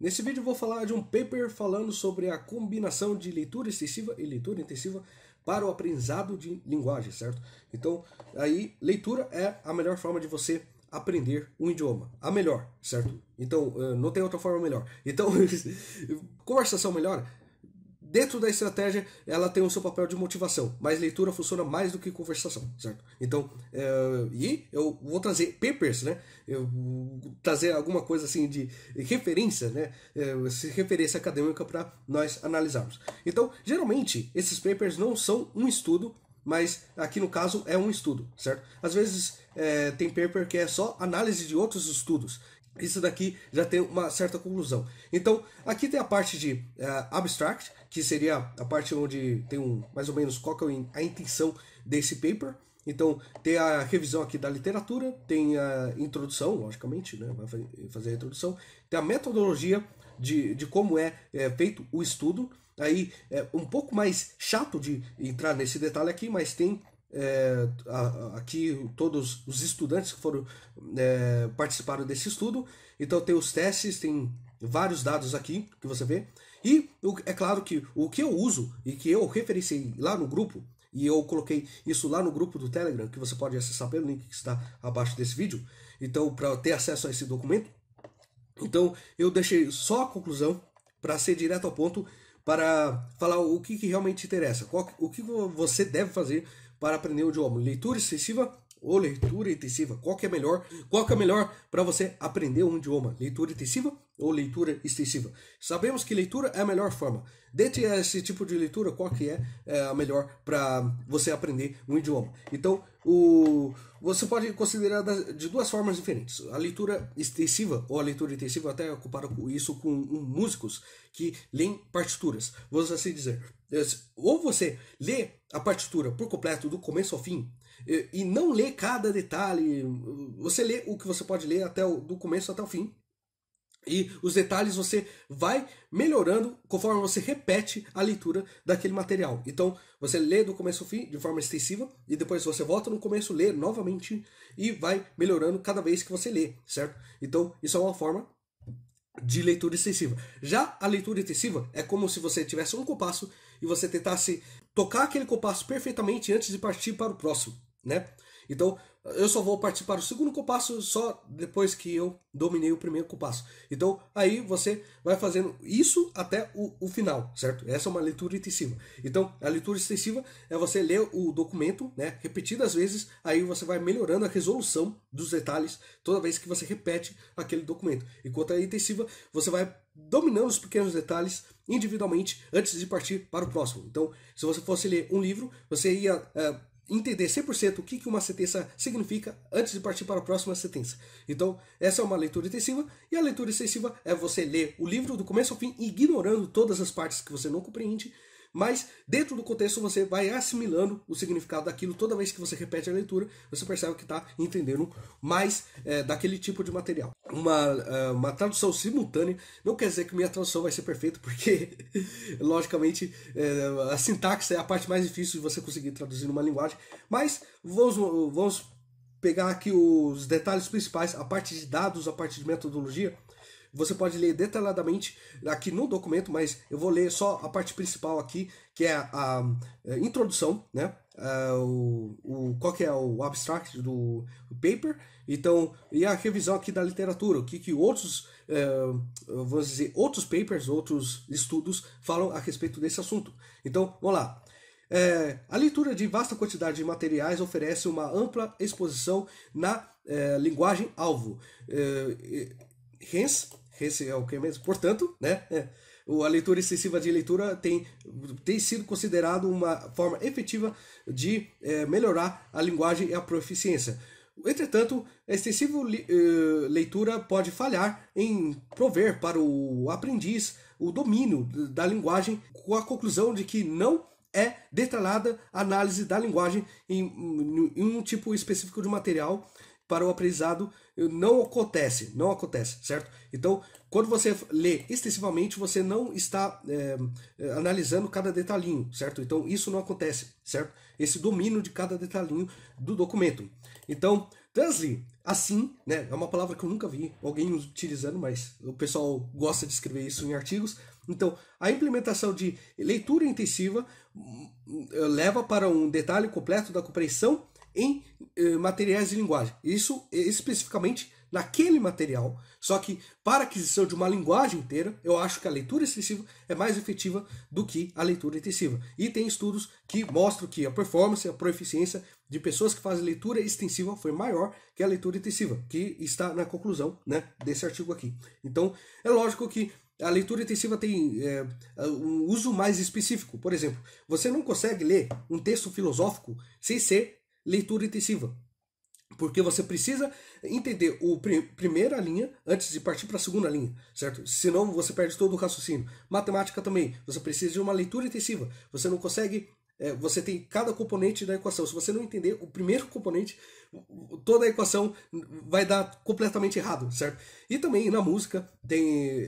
Nesse vídeo vou falar de um paper falando sobre a combinação de leitura extensiva e leitura intensiva para o aprendizado de linguagem, certo? Então, aí, leitura é a melhor forma de você aprender um idioma. A melhor, certo? Então, eh, não tem outra forma melhor. Então, conversação melhor dentro da estratégia, ela tem o seu papel de motivação, mas leitura funciona mais do que conversação, certo? Então, é, e eu vou trazer papers, né? Eu vou trazer alguma coisa assim de referência, né? É, referência acadêmica para nós analisarmos. Então, geralmente, esses papers não são um estudo, mas aqui no caso é um estudo, certo? Às vezes é, tem paper que é só análise de outros estudos isso daqui já tem uma certa conclusão. Então, aqui tem a parte de uh, abstract, que seria a parte onde tem um, mais ou menos qual é a intenção desse paper. Então, tem a revisão aqui da literatura, tem a introdução, logicamente, né, vai fazer a introdução, tem a metodologia de, de como é, é feito o estudo. Aí é um pouco mais chato de entrar nesse detalhe aqui, mas tem é, aqui todos os estudantes que foram é, participaram desse estudo. Então tem os testes, tem vários dados aqui que você vê. E é claro que o que eu uso e que eu referenciei lá no grupo, e eu coloquei isso lá no grupo do Telegram, que você pode acessar pelo link que está abaixo desse vídeo, então para ter acesso a esse documento. Então eu deixei só a conclusão para ser direto ao ponto, para falar o que, que realmente interessa, qual, o que você deve fazer para aprender o idioma? Leitura excessiva ou leitura intensiva? Qual que é melhor? Qual que é melhor para você aprender um idioma? Leitura intensiva ou leitura extensiva? Sabemos que leitura é a melhor forma. Dentre esse tipo de leitura, qual que é, é a melhor para você aprender um idioma? Então, o você pode considerar de duas formas diferentes. A leitura extensiva ou a leitura intensiva, até eu comparo isso com músicos que leem partituras. Vou assim dizer, é, ou você lê a partitura por completo, do começo ao fim, e não lê cada detalhe, você lê o que você pode ler até o, do começo até o fim, e os detalhes você vai melhorando conforme você repete a leitura daquele material. Então, você lê do começo ao fim de forma extensiva e depois você volta no começo, lê novamente e vai melhorando cada vez que você lê, certo? Então, isso é uma forma de leitura extensiva. Já a leitura intensiva é como se você tivesse um compasso e você tentasse tocar aquele compasso perfeitamente antes de partir para o próximo, né? Então, eu só vou partir para o segundo compasso só depois que eu dominei o primeiro compasso. Então, aí você vai fazendo isso até o, o final, certo? Essa é uma leitura intensiva. Então, a leitura extensiva é você ler o documento, né, repetidas vezes, aí você vai melhorando a resolução dos detalhes toda vez que você repete aquele documento. Enquanto a intensiva, você vai dominando os pequenos detalhes individualmente antes de partir para o próximo. Então, se você fosse ler um livro, você ia... É, entender 100% o que, que uma sentença significa antes de partir para a próxima sentença. Então, essa é uma leitura intensiva, e a leitura extensiva é você ler o livro do começo ao fim, ignorando todas as partes que você não compreende, mas dentro do contexto você vai assimilando o significado daquilo. Toda vez que você repete a leitura, você percebe que está entendendo mais é, daquele tipo de material. Uma, é, uma tradução simultânea não quer dizer que minha tradução vai ser perfeita, porque, logicamente, é, a sintaxe é a parte mais difícil de você conseguir traduzir numa linguagem. Mas vamos, vamos pegar aqui os detalhes principais, a parte de dados, a parte de metodologia você pode ler detalhadamente aqui no documento, mas eu vou ler só a parte principal aqui, que é a, a é, introdução, né? Uh, o, o, qual que é o abstract do paper, então, e a revisão aqui da literatura, o que, que outros, é, uh, vamos dizer, outros papers, outros estudos falam a respeito desse assunto. Então, vamos lá. É, a leitura de vasta quantidade de materiais oferece uma ampla exposição na é, linguagem alvo. É, hence, esse é o que mesmo. Portanto, né? É, a leitura excessiva de leitura tem, tem sido considerado uma forma efetiva de é, melhorar a linguagem e a proficiência. Entretanto, a excessiva eh, leitura pode falhar em prover para o aprendiz o domínio da linguagem, com a conclusão de que não é detalhada a análise da linguagem em, em um tipo específico de material para o aprendizado não acontece, não acontece, certo? Então, quando você lê extensivamente, você não está é, analisando cada detalhinho, certo? Então, isso não acontece, certo? Esse domínio de cada detalhinho do documento. Então, translate assim, né? É uma palavra que eu nunca vi alguém utilizando, mas o pessoal gosta de escrever isso em artigos. Então, a implementação de leitura intensiva hum, hum, eh, leva para um detalhe completo da compreensão em eh, materiais de linguagem. Isso eh, especificamente naquele material. Só que para aquisição de uma linguagem inteira, eu acho que a leitura extensiva é mais efetiva do que a leitura intensiva. E tem estudos que mostram que a performance, a proficiência de pessoas que fazem leitura extensiva foi maior que a leitura intensiva, que está na conclusão né, desse artigo aqui. Então, é lógico que a leitura intensiva tem é, um uso mais específico. Por exemplo, você não consegue ler um texto filosófico sem ser leitura intensiva. Porque você precisa entender o prim primeira linha antes de partir para a segunda linha, certo? Senão você perde todo o raciocínio. Matemática também, você precisa de uma leitura intensiva. Você não consegue. É, você tem cada componente da equação. Se você não entender o primeiro componente, toda a equação vai dar completamente errado, certo? E também na música tem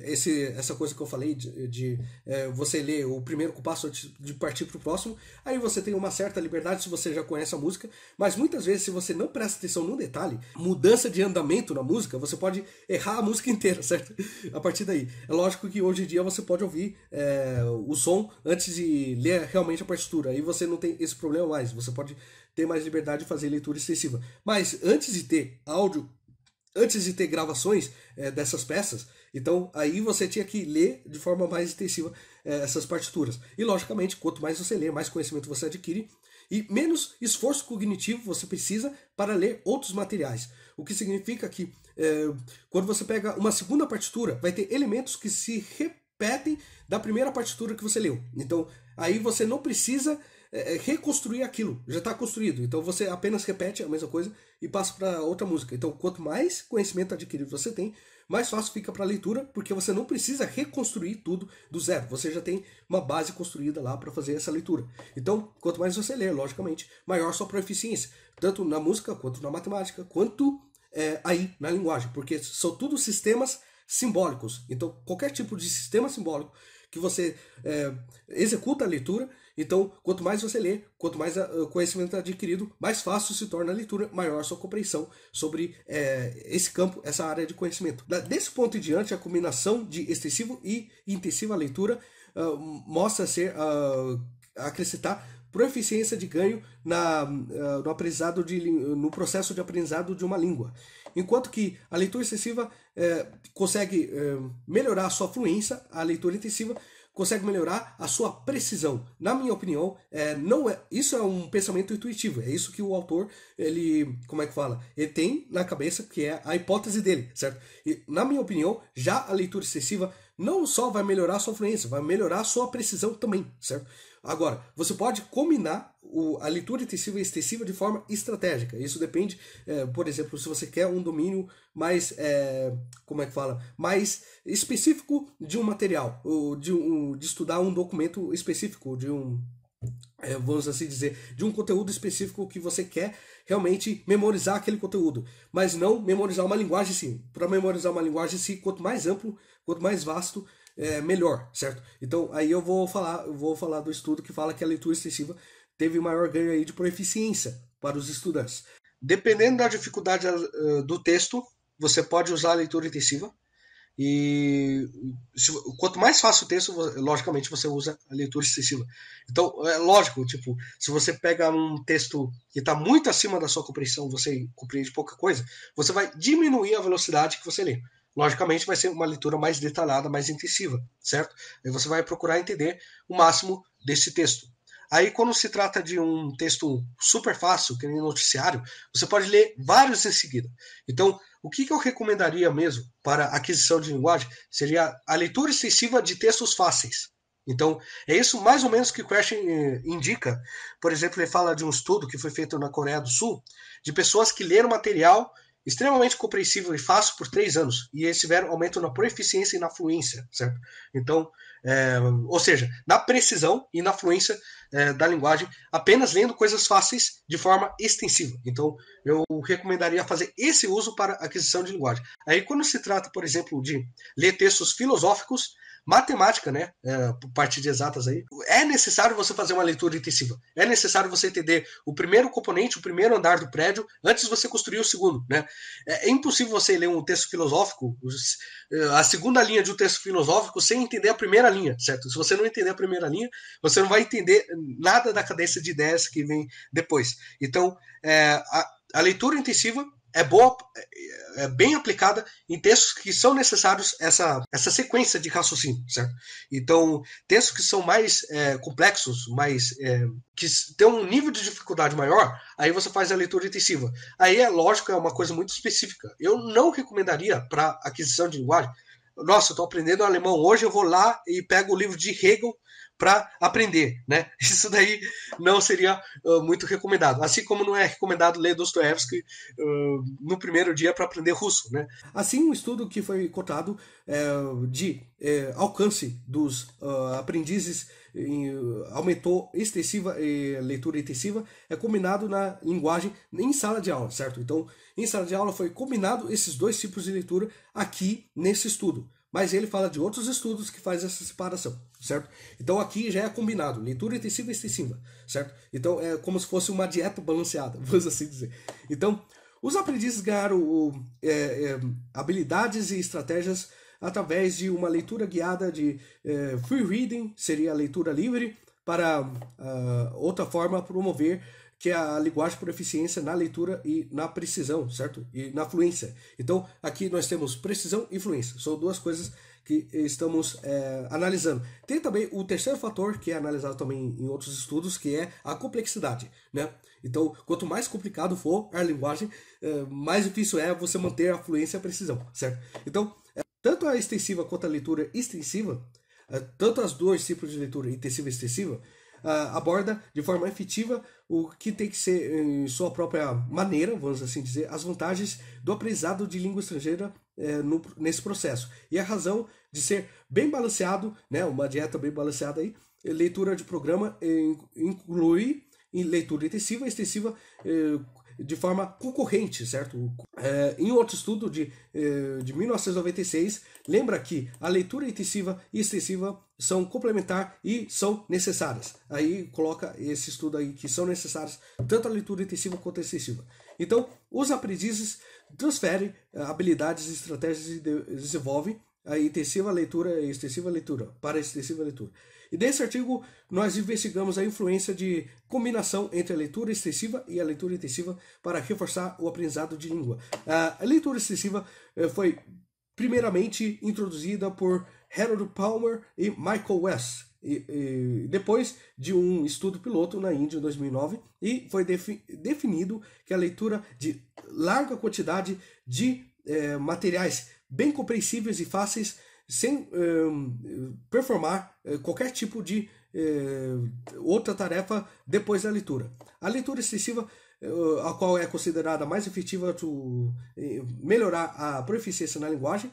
esse, essa coisa que eu falei de, de é, você ler o primeiro compasso antes de partir para o próximo, aí você tem uma certa liberdade se você já conhece a música, mas muitas vezes se você não presta atenção num detalhe, mudança de andamento na música, você pode errar a música inteira, certo? A partir daí. É lógico que hoje em dia você pode ouvir é, o som antes de ler realmente a partitura, aí você não tem esse problema mais, você pode ter mais liberdade de fazer leitura extensiva. Mas antes de ter áudio, antes de ter gravações é, dessas peças, então aí você tinha que ler de forma mais extensiva é, essas partituras. E logicamente, quanto mais você lê, mais conhecimento você adquire e menos esforço cognitivo você precisa para ler outros materiais. O que significa que é, quando você pega uma segunda partitura, vai ter elementos que se repetem da primeira partitura que você leu. Então aí você não precisa é, é reconstruir aquilo, já está construído. Então você apenas repete a mesma coisa e passa para outra música. Então, quanto mais conhecimento adquirido você tem, mais fácil fica para a leitura, porque você não precisa reconstruir tudo do zero. Você já tem uma base construída lá para fazer essa leitura. Então, quanto mais você ler logicamente, maior sua proficiência, tanto na música, quanto na matemática, quanto é, aí na linguagem, porque são tudo sistemas simbólicos. Então, qualquer tipo de sistema simbólico que você é, executa a leitura, então, quanto mais você lê, quanto mais ah, conhecimento é adquirido, mais fácil se torna a leitura, maior a sua compreensão sobre é, esse campo, essa área de conhecimento. Desse ponto em diante, a combinação de extensivo e intensiva leitura uh, mostra ser uh, acrescentar proficiência de ganho na, uh, no, aprendizado de, no processo de aprendizado de uma língua. Enquanto que a leitura excessiva eh, consegue eh, melhorar a sua fluência, a leitura intensiva consegue melhorar a sua precisão. Na minha opinião, é, não é, isso é um pensamento intuitivo. É isso que o autor, ele, como é que fala? Ele tem na cabeça que é a hipótese dele, certo? E, na minha opinião, já a leitura excessiva não só vai melhorar a sua fluência, vai melhorar a sua precisão também, certo? Agora, você pode combinar o, a leitura intensiva e extensiva de forma estratégica. Isso depende, é, por exemplo, se você quer um domínio mais, é, como é que fala, mais específico de um material, ou de, um, de estudar um documento específico, de um é, vamos assim dizer, de um conteúdo específico que você quer realmente memorizar aquele conteúdo, mas não memorizar uma linguagem sim. Para memorizar uma linguagem sim, quanto mais amplo, quanto mais vasto, é, melhor, certo? Então aí eu vou falar, eu vou falar do estudo que fala que a leitura extensiva teve maior ganho aí de proficiência para os estudantes. Dependendo da dificuldade eh, do texto, você pode usar a leitura intensiva. E se, quanto mais fácil o texto, logicamente você usa a leitura extensiva. Então, é lógico, tipo, se você pega um texto que está muito acima da sua compreensão, você compreende pouca coisa, você vai diminuir a velocidade que você lê logicamente vai ser uma leitura mais detalhada, mais intensiva, certo? Aí você vai procurar entender o máximo desse texto. Aí, quando se trata de um texto super fácil, que nem noticiário, você pode ler vários em seguida. Então, o que, eu recomendaria mesmo para aquisição de linguagem seria a leitura extensiva de textos fáceis. Então, é isso mais ou menos que o Crash eh, indica. Por exemplo, ele fala de um estudo que foi feito na Coreia do Sul, de pessoas que leram material extremamente compreensível e fácil por três anos e eles tiveram aumento na proficiência e na fluência, certo? Então, é, ou seja, na precisão e na fluência é, da linguagem, apenas lendo coisas fáceis de forma extensiva. Então, eu recomendaria fazer esse uso para aquisição de linguagem. Aí, quando se trata, por exemplo, de ler textos filosóficos, matemática, né? É, parte de exatas aí, é necessário você fazer uma leitura intensiva. É necessário você entender o primeiro componente, o primeiro andar do prédio, antes de você construir o segundo, né? É, é impossível você ler um texto filosófico, eh, a segunda linha de um texto filosófico, sem entender a primeira linha, certo? Se você não entender a primeira linha, você não vai entender nada da cadência de ideias que vem depois. Então, é, a, a leitura intensiva é boa, é, é bem aplicada em textos que são necessários essa, essa sequência de raciocínio, certo? Então, textos que são mais é, complexos, mais é, que têm um nível de dificuldade maior, aí você faz a leitura intensiva. Aí é lógico, é uma coisa muito específica. Eu não recomendaria para aquisição de linguagem. Nossa, eu estou aprendendo alemão hoje, eu vou lá e pego o livro de Hegel para aprender, né? Isso daí não seria uh, muito recomendado. Assim como não é recomendado ler Dostoevsky uh, ah, no primeiro dia para aprender russo, né? Assim, um estudo que foi cotado é, de é, alcance dos uh, aprendizes em, aumentou extensiva leitura intensiva é combinado na linguagem em sala de aula, certo? Então, em sala de aula foi combinado esses dois tipos de leitura aqui nesse estudo. Mas ele fala de outros estudos que faz essa separação, certo? Então aqui já é combinado, leitura intensiva e extensiva, certo? Então é como se fosse uma dieta balanceada, vamos assim dizer. Então, os aprendizes ganharam o, é, é, habilidades e estratégias através de uma leitura guiada de é, free reading, seria a leitura livre, para uh, outra forma promover que é a linguagem por eficiência na leitura e na precisão, certo? E na fluência. Então, aqui nós temos precisão e fluência. São duas coisas que estamos é, analisando. Tem também o terceiro fator que é analisado também em outros estudos, que é a complexidade, né? Então, quanto mais complicado for a linguagem, é, mais difícil é você manter a fluência e a precisão, certo? Então, é, tanto a extensiva quanto a leitura extensiva, é, tanto as duas tipos de leitura intensiva e extensiva, uh, aborda de forma efetiva o que tem que ser, em sua própria maneira, vamos assim dizer, as vantagens do aprendizado de língua estrangeira uh, no, nesse processo. E a razão de ser bem balanceado, né, uma dieta bem balanceada aí, é, leitura de programa é, inclui leitura intensiva e extensiva de forma concorrente, certo? em outro estudo de, de 1996, lembra que a leitura intensiva e extensiva são complementar e são necessárias. Aí coloca esse estudo aí que são necessárias tanto a leitura intensiva quanto a extensiva. Então, os aprendizes transferem eh, habilidades e estratégias e desenvolvem a intensiva leitura e extensiva leitura para a extensiva leitura. E nesse artigo nós investigamos a influência de combinação entre a leitura extensiva e a leitura intensiva para reforçar o aprendizado de língua. A leitura extensiva eh, foi primeiramente introduzida por Harold Palmer e Michael West. E, e, depois de um estudo piloto na Índia em 2009 e foi defi definido que a leitura de larga quantidade de eh, materiais bem compreensíveis e fáceis sem eh, performar eh, qualquer tipo de eh, outra tarefa depois da leitura. A leitura excessiva eh, a qual é considerada mais efetiva to eh, melhorar a proficiência na linguagem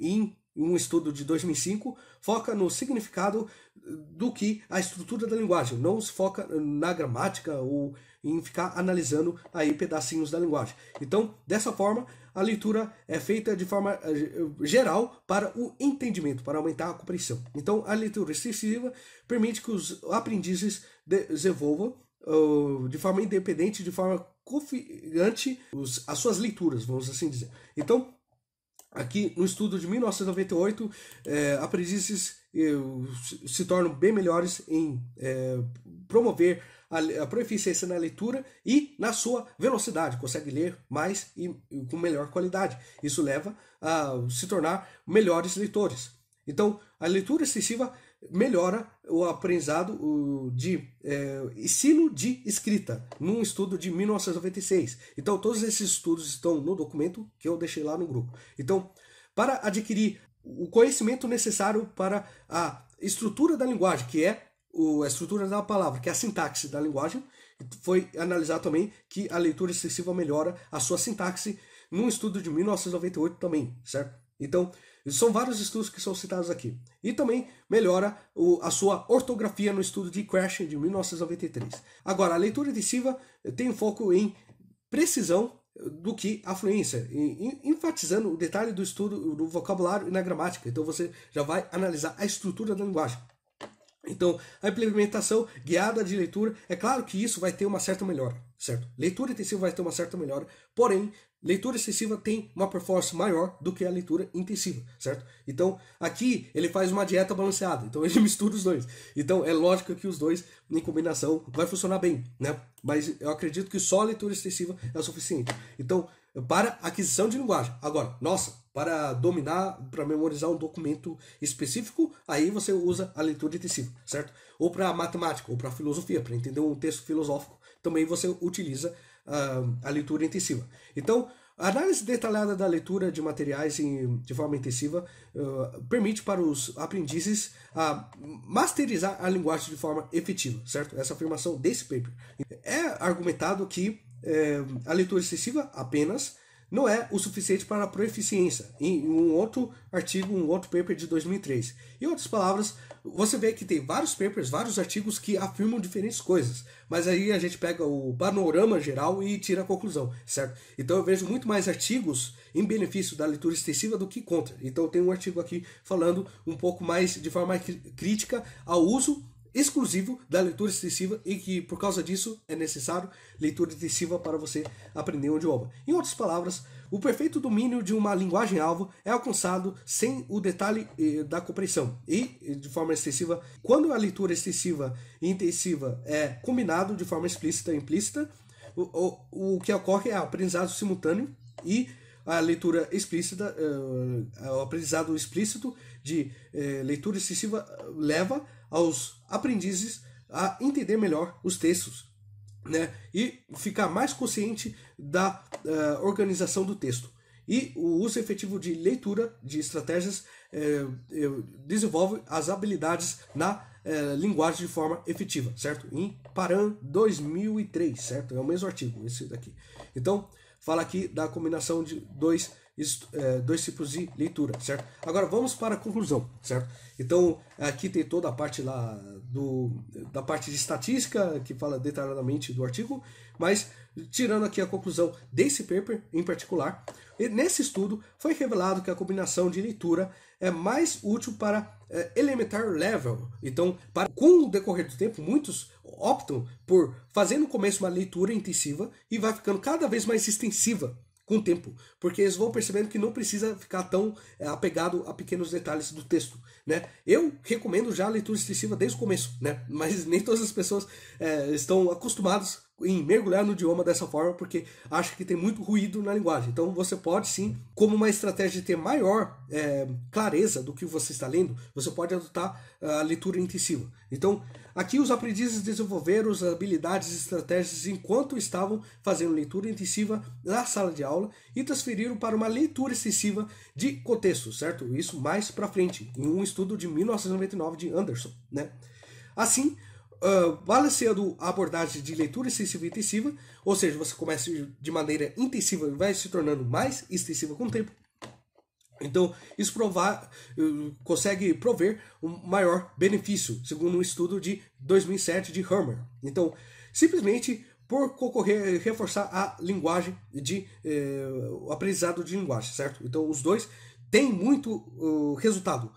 em um estudo de 2005, foca no significado eh, do que a estrutura da linguagem, não se foca na gramática ou em ficar analisando aí pedacinhos da linguagem. Então, dessa forma, a leitura é feita de forma eh, eh, geral para o entendimento, para aumentar a compreensão. Então, a leitura excessiva permite que os aprendizes desenvolvam oh, de forma independente, de forma confiante, as suas leituras, vamos assim dizer. Então, aqui no estudo de 1998, eh, aprendizes eh, se tornam bem melhores em eh, promover a, a, proficiência na leitura e na sua velocidade, consegue ler mais e, e com melhor qualidade. Isso leva a se tornar melhores leitores. Então, a leitura excessiva melhora o aprendizado de é, estilo de escrita, num estudo de 1996. Então, todos esses estudos estão no documento que eu deixei lá no grupo. Então, para adquirir o conhecimento necessário para a estrutura da linguagem, que é a estrutura da palavra, que é a sintaxe da linguagem, foi analisado também que a leitura excessiva melhora a sua sintaxe num estudo de 1998 também, certo? Então, são vários estudos que são citados aqui. E também melhora o, a sua ortografia no estudo de Crash de 1993. Agora, a leitura adesiva eh, tem foco em precisão eh, do que a fluência, enfatizando o detalhe do estudo do vocabulário e na gramática. Então você já vai analisar a estrutura da linguagem. Então, a implementação guiada de leitura, é claro que isso vai ter uma certa melhora, certo? Leitura intensiva vai ter uma certa melhora, porém, leitura excessiva tem uma performance maior do que a leitura intensiva, certo? Então, aqui ele faz uma dieta balanceada, então ele mistura os dois. Então, é lógico que os dois em combinação vai funcionar bem, né? Mas eu acredito que só a leitura excessiva é o suficiente. Então, para aquisição de linguagem. Agora, nossa, para dominar, para memorizar um documento específico, aí você usa a leitura intensiva, certo? Ou para matemática, ou para filosofia, para entender um texto filosófico, também você utiliza ah, a, leitura intensiva. Então, a análise detalhada da leitura de materiais em, de forma intensiva uh, permite para os aprendizes uh, masterizar a linguagem de forma efetiva, certo? Essa é afirmação desse paper. É argumentado que eh, a leitura excessiva apenas não é o suficiente para a proeficiência, em um outro artigo, um outro paper de 2003. Em outras palavras, você vê que tem vários papers, vários artigos que afirmam diferentes coisas, mas aí a gente pega o panorama geral e tira a conclusão, certo? Então eu vejo muito mais artigos em benefício da leitura extensiva do que contra. Então tem um artigo aqui falando um pouco mais de forma crítica ao uso exclusivo da leitura extensiva e que, por causa disso, é necessário leitura extensiva para você aprender um idioma. Em outras palavras, o perfeito domínio de uma linguagem-alvo é alcançado sem o detalhe eh, da compreensão e, eh, de forma extensiva, quando a leitura extensiva e intensiva é combinado de forma explícita e implícita, o, o, o que ocorre é aprendizado simultâneo e a leitura explícita, uh, o aprendizado explícito de é, leitura excessiva leva aos aprendizes a entender melhor os textos né, e ficar mais consciente da uh, organização do texto. E o uso efetivo de leitura de estratégias é, desenvolve as habilidades na linguagem de forma efetiva, certo? Em Paran 2003, certo? É o mesmo artigo, esse daqui. Então, fala aqui da combinação de dois é, dois tipos de leitura, certo? Agora vamos para a conclusão, certo? Então aqui tem toda a parte lá do, da parte de estatística que fala detalhadamente do artigo, mas tirando aqui a conclusão desse paper em particular, nesse estudo foi revelado que a combinação de leitura é mais útil para é, elementar level. Então, para, com o decorrer do tempo, muitos optam por fazer no começo uma leitura intensiva e vai ficando cada vez mais extensiva com o tempo, porque eles vão percebendo que não precisa ficar tão é, apegado a pequenos detalhes do texto, né? Eu recomendo já a leitura extensiva desde o começo, né? Mas nem todas as pessoas é, estão acostumadas em mergulhar no idioma dessa forma, porque acho que tem muito ruído na linguagem. Então você pode sim, como uma estratégia de ter maior é, clareza do que você está lendo, você pode adotar ah, a leitura intensiva. Então, aqui os aprendizes desenvolveram as habilidades e estratégias enquanto estavam fazendo leitura intensiva na sala de aula e transferiram para uma leitura excessiva de contexto, certo? Isso mais para frente, em um estudo de 1999 de Anderson, né? Assim, ah, vale balanceando a abordagem de leitura extensiva e intensiva, ou seja, você começa de maneira intensiva e vai se tornando mais extensiva com o tempo. Então, isso provar, eh, consegue prover um maior benefício, segundo um estudo de 2007 de Hammer. Então, simplesmente por concorrer, reforçar a linguagem de eh, o aprendizado de linguagem, certo? Então os dois tem muito uh, resultado.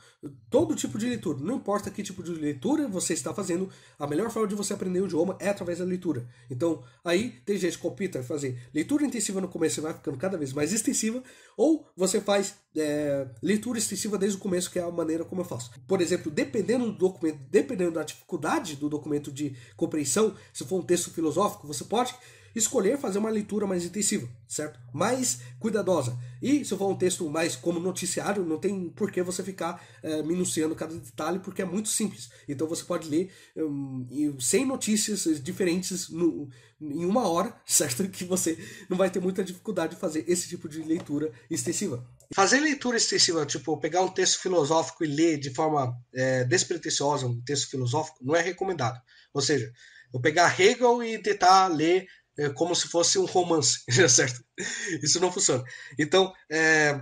Todo tipo de leitura, não importa que tipo de leitura você está fazendo, a melhor forma de você aprender o idioma é através da leitura. Então, aí tem gente que opta fazer leitura intensiva no começo e vai ficando cada vez mais extensiva, ou você faz é, leitura extensiva desde o começo, que é a maneira como eu faço. Por exemplo, dependendo do documento, dependendo da dificuldade do documento de compreensão, se for um texto filosófico, você pode escolher fazer uma leitura mais intensiva, certo? Mais cuidadosa. E se for um texto mais como noticiário, não tem por que você ficar é, minuciando cada detalhe, porque é muito simples. Então você pode ler um, 100 notícias diferentes no, em uma hora, certo? Que você não vai ter muita dificuldade de fazer esse tipo de leitura extensiva. Fazer leitura extensiva, tipo pegar um texto filosófico e ler de forma é, despretensiosa um texto filosófico, não é recomendado. Ou seja, eu pegar Hegel e tentar ler é, como se fosse um romance, né, certo? Isso não funciona. Então, é,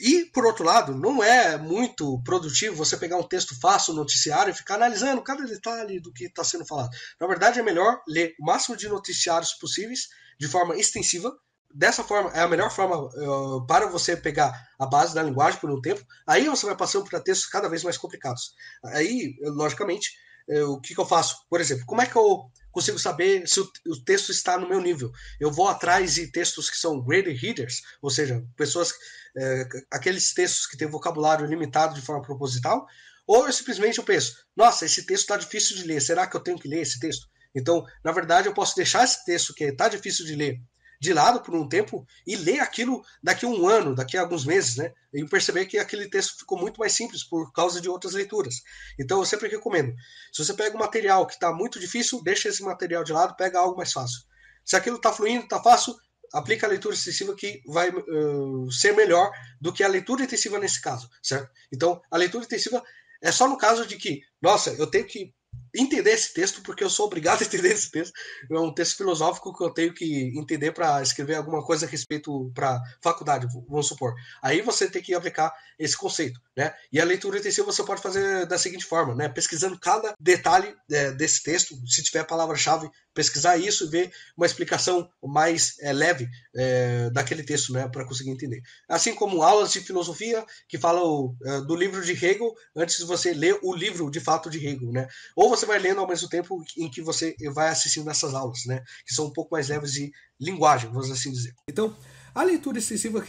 e por outro lado, não é muito produtivo você pegar um texto fácil, um noticiário, e ficar analisando cada detalhe do que está sendo falado. Na verdade, é melhor ler o máximo de noticiários possíveis de forma extensiva, dessa forma é a melhor forma uh, para você pegar a base da linguagem por um tempo. Aí você vai passando para textos cada vez mais complicados. Aí, logicamente, eu, eh, o que, que, eu faço? Por exemplo, como é que eu consigo saber se o, o, texto está no meu nível. Eu vou atrás de textos que são graded readers, ou seja, pessoas é, aqueles textos que têm vocabulário limitado de forma proposital, ou eu simplesmente eu penso, nossa, esse texto está difícil de ler, será que eu tenho que ler esse texto? Então, na verdade, eu posso deixar esse texto que está difícil de ler de lado por um tempo e ler aquilo daqui a um ano, daqui a alguns meses, né? E perceber que aquele texto ficou muito mais simples por causa de outras leituras. Então eu sempre recomendo. Se você pega um material que está muito difícil, deixa esse material de lado, pega algo mais fácil. Se aquilo está fluindo, está fácil, aplica a leitura excessiva que vai uh, ser melhor do que a leitura intensiva nesse caso, certo? Então a leitura intensiva é só no caso de que, nossa, eu tenho que entender esse texto, porque eu sou obrigado a entender esse texto. É um texto filosófico que eu tenho que entender para escrever alguma coisa a respeito para faculdade, vamos supor. Aí você tem que aplicar esse conceito, né? E a leitura intensiva você pode fazer da seguinte forma, né? Pesquisando cada detalhe é, desse texto, se tiver palavra-chave pesquisar isso e ver uma explicação mais é, leve é, daquele texto, né, para conseguir entender. Assim como aulas de filosofia que falam é, do livro de Hegel antes de você ler o livro de fato de Hegel, né? Ou você vai lendo ao mesmo tempo em que você vai assistindo essas aulas, né, que são um pouco mais leves de linguagem, vamos assim dizer. Então, a leitura excessiva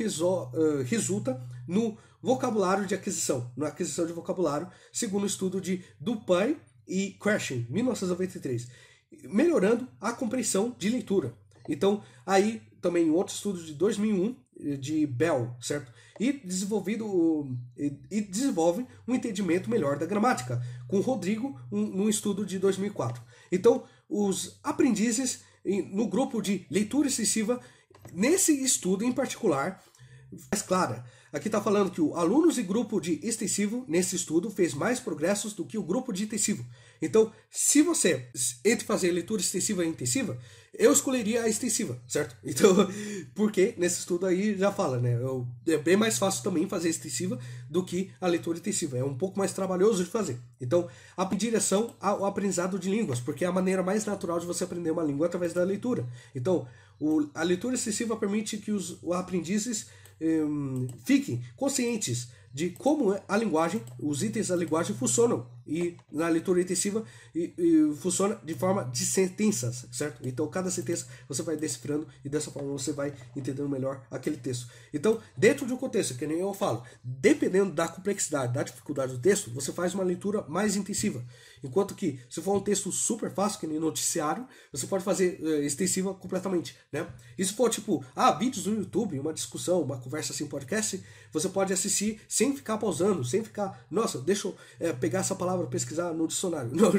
resulta no vocabulário de aquisição, na aquisição de vocabulário, segundo o estudo de Dupin e Crashing, 1993 melhorando a compreensão de leitura. Então, aí também outro estudo de 2001 eh, de Bell, certo? E desenvolvido eh, e desenvolve um entendimento melhor da gramática, com Rodrigo um, num estudo de 2004. Então, os aprendizes no grupo de leitura excessiva nesse estudo em particular mais clara. Aqui está falando que o alunos e grupo de extensivo nesse estudo fez mais progressos do que o grupo de intensivo, então, se você entre fazer leitura extensiva e intensiva, eu escolheria a extensiva, certo? Então, porque nesse estudo aí já fala, né? É bem mais fácil também fazer extensiva do que a leitura intensiva. É um pouco mais trabalhoso de fazer. Então, a direção ao aprendizado de línguas, porque é a maneira mais natural de você aprender uma língua através da leitura. Então, o, a leitura extensiva permite que os aprendizes Hum, fiquem conscientes de como é a linguagem, os itens da linguagem funcionam e na leitura intensiva e, e, funciona de forma de sentenças, certo? Então cada sentença você vai decifrando e dessa forma você vai entendendo melhor aquele texto. Então dentro de um contexto, que nem eu falo, dependendo da complexidade, da dificuldade do texto, você faz uma leitura mais intensiva. Enquanto que, se for um texto super fácil, que nem noticiário, você pode fazer uh, extensiva completamente, né? E se for tipo, ah, vídeos no YouTube, uma discussão, uma conversa assim, podcast, você pode assistir sem ficar pausando, sem ficar, nossa, deixa eu é, pegar essa palavra pesquisar no dicionário. Não,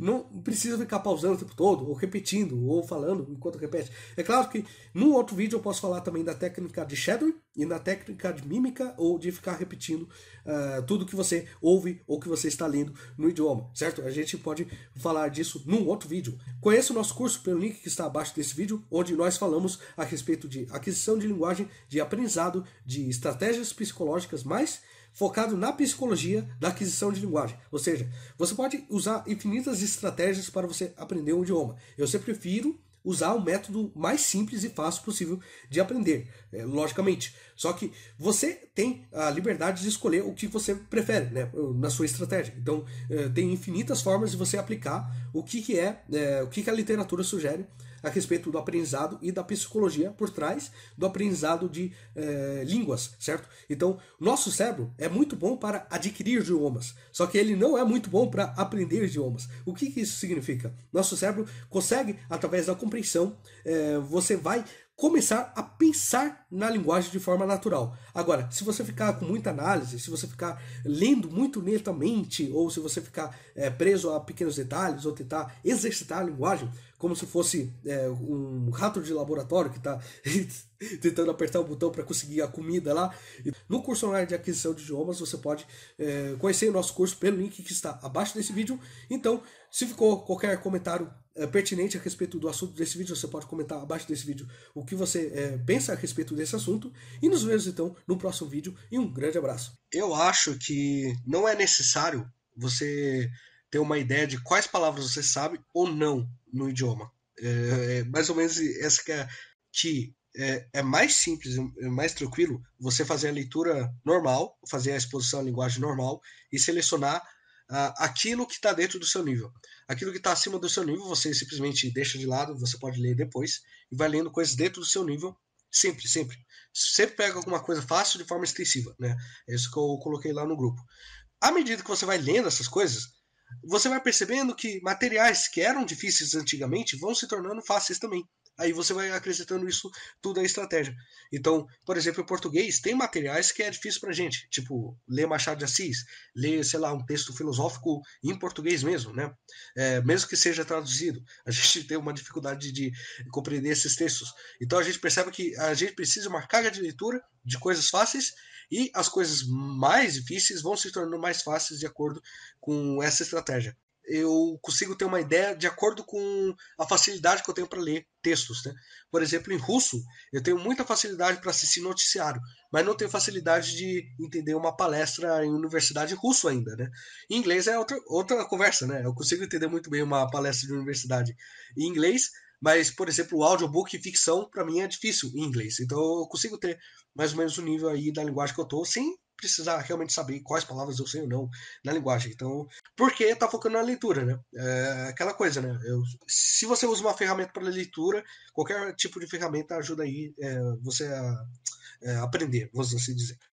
não precisa ficar pausando o tempo todo, ou repetindo, ou falando enquanto repete. É claro que num outro vídeo eu posso falar também da técnica de shadowing e na técnica de mímica ou de ficar repetindo uh, tudo que você ouve ou que você está lendo no idioma, certo? A gente pode falar disso num outro vídeo. Conheça o nosso curso pelo link que está abaixo desse vídeo, onde nós falamos a respeito de aquisição de linguagem, de aprendizado, de estratégias psicológicas mais focado na psicologia da aquisição de linguagem. Ou seja, você pode usar infinitas estratégias para você aprender um idioma. Eu sempre prefiro usar o método mais simples e fácil possível de aprender, é, logicamente. Só que você tem a liberdade de escolher o que você prefere né, na sua estratégia. Então, é, tem infinitas formas de você aplicar o que, que é, é o que, que a literatura sugere a respeito do aprendizado e da psicologia por trás do aprendizado de eh, línguas, certo? Então, nosso cérebro é muito bom para adquirir idiomas, só que ele não é muito bom para aprender idiomas. O que, que, isso significa? Nosso cérebro consegue, através da compreensão, eh, você vai começar a pensar na linguagem de forma natural. Agora, se você ficar com muita análise, se você ficar lendo muito lentamente, ou se você ficar é, preso a pequenos detalhes, ou tentar exercitar a linguagem como se fosse é, um rato de laboratório que está tentando apertar o botão para conseguir a comida lá. No curso online de aquisição de idiomas, você pode é, conhecer o nosso curso pelo link que está abaixo desse vídeo. Então, se ficou qualquer comentário é, pertinente a respeito do assunto desse vídeo, você pode comentar abaixo desse vídeo o que você é, pensa a respeito desse assunto. E nos vemos então no próximo vídeo e um grande abraço. Eu acho que não é necessário você ter uma ideia de quais palavras você sabe ou não no idioma. É, é mais ou menos essa que é, que é, é mais simples, é mais tranquilo você fazer a leitura normal, fazer a exposição à linguagem normal e selecionar ah, aquilo que está dentro do seu nível. Aquilo que está acima do seu nível, você simplesmente deixa de lado, você pode ler depois, e vai lendo coisas dentro do seu nível, sempre, sempre. Sempre pega alguma coisa fácil de forma extensiva, né? É isso que eu coloquei lá no grupo. À medida que você vai lendo essas coisas, você vai percebendo que materiais que eram difíceis antigamente vão se tornando fáceis também. Aí você vai acrescentando isso tudo à estratégia. Então, por exemplo, em português, tem materiais que é difícil a gente, tipo ler Machado de Assis, ler, sei lá, um texto filosófico em português mesmo, né? É, mesmo que seja traduzido, a gente tem uma dificuldade de compreender esses textos. Então a gente percebe que a gente precisa de uma carga de leitura de coisas fáceis e as coisas mais difíceis vão se tornando mais fáceis de acordo com essa estratégia eu consigo ter uma ideia de acordo com a facilidade que eu tenho para ler textos. Né? Por exemplo, em russo, eu tenho muita facilidade para assistir noticiário, mas não tenho facilidade de entender uma palestra em universidade russo ainda. Né? Em inglês é outra, outra conversa, né? Eu consigo entender muito bem uma palestra de universidade em inglês, mas, por exemplo, o audiobook e ficção, para mim, é difícil em inglês. Então, eu consigo ter mais ou menos o nível aí da linguagem que eu estou, sem precisar realmente saber quais palavras eu sei ou não na linguagem. Então, porque tá focando na leitura, né? É aquela coisa, né? Eu, se você usa uma ferramenta para leitura, qualquer tipo de ferramenta ajuda aí é, você a é, aprender, vamos assim dizer.